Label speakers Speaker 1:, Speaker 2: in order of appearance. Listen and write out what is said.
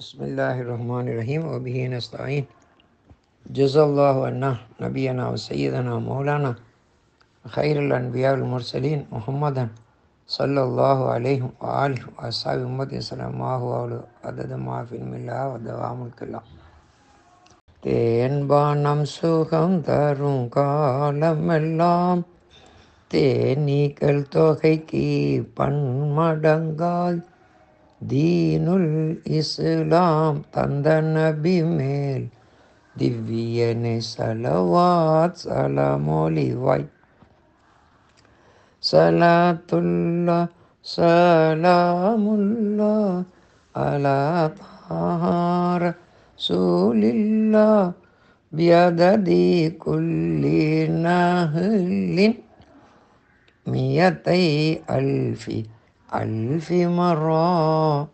Speaker 1: بسم الله الرحمن الرحيم وبه نستعين جزا الله عنا نبينا وسيدنا مولانا خير الأنبياء والمرسلين محمدا صلى الله عليه وآله وأصحابه محمد صلى الله عليه عدد ما في الله ودوام ملك الله தேன்பானம் சுகம் தரும் காலமெல்லாம் தேனீக்கள் தொகைக்கு பன்மடங்காய் தீனுல் இஸ்லாம் தந்த நபி மேல் திவ்யனை சலவாத் சலமொழிவாய் சலாத்துல்லா சலாமுல்லா அலா தார சூலில்லா பியததி குல்லி நஹ்லின் மியத்தை அல்ஃபி ألف مرة